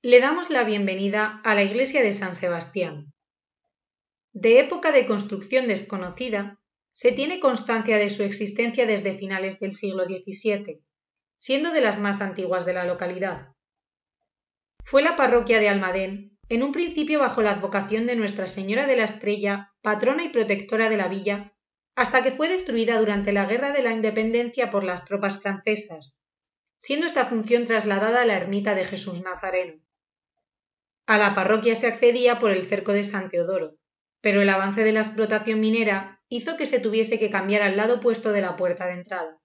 Le damos la bienvenida a la iglesia de San Sebastián. De época de construcción desconocida, se tiene constancia de su existencia desde finales del siglo XVII, siendo de las más antiguas de la localidad. Fue la parroquia de Almadén, en un principio bajo la advocación de Nuestra Señora de la Estrella, patrona y protectora de la villa, hasta que fue destruida durante la Guerra de la Independencia por las tropas francesas, siendo esta función trasladada a la ermita de Jesús Nazareno. A la parroquia se accedía por el cerco de San Teodoro, pero el avance de la explotación minera hizo que se tuviese que cambiar al lado opuesto de la puerta de entrada.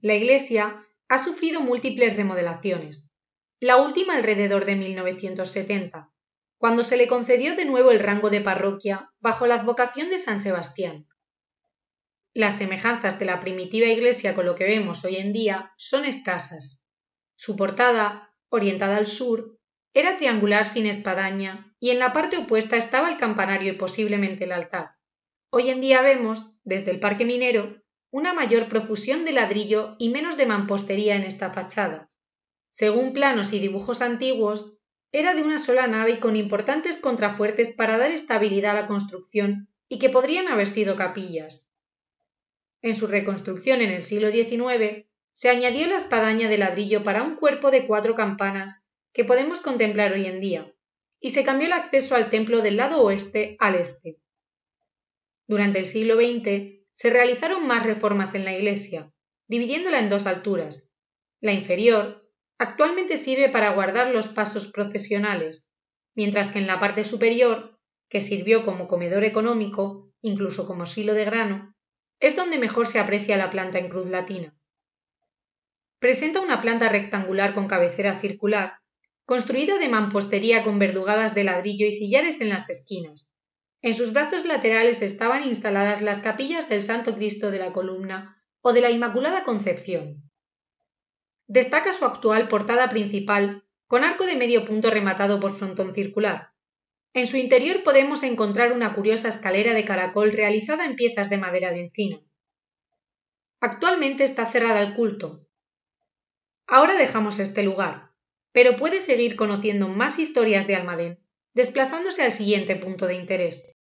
La iglesia ha sufrido múltiples remodelaciones, la última alrededor de 1970, cuando se le concedió de nuevo el rango de parroquia bajo la advocación de San Sebastián. Las semejanzas de la primitiva iglesia con lo que vemos hoy en día son escasas. Su portada, orientada al sur, era triangular sin espadaña, y en la parte opuesta estaba el campanario y posiblemente el altar. Hoy en día vemos, desde el parque minero, una mayor profusión de ladrillo y menos de mampostería en esta fachada. Según planos y dibujos antiguos, era de una sola nave y con importantes contrafuertes para dar estabilidad a la construcción y que podrían haber sido capillas. En su reconstrucción en el siglo XIX, se añadió la espadaña de ladrillo para un cuerpo de cuatro campanas que podemos contemplar hoy en día, y se cambió el acceso al templo del lado oeste al este. Durante el siglo XX se realizaron más reformas en la iglesia, dividiéndola en dos alturas. La inferior actualmente sirve para guardar los pasos procesionales, mientras que en la parte superior, que sirvió como comedor económico, incluso como silo de grano, es donde mejor se aprecia la planta en cruz latina. Presenta una planta rectangular con cabecera circular construida de mampostería con verdugadas de ladrillo y sillares en las esquinas. En sus brazos laterales estaban instaladas las capillas del Santo Cristo de la Columna o de la Inmaculada Concepción. Destaca su actual portada principal, con arco de medio punto rematado por frontón circular. En su interior podemos encontrar una curiosa escalera de caracol realizada en piezas de madera de encino. Actualmente está cerrada al culto. Ahora dejamos este lugar pero puede seguir conociendo más historias de Almadén desplazándose al siguiente punto de interés.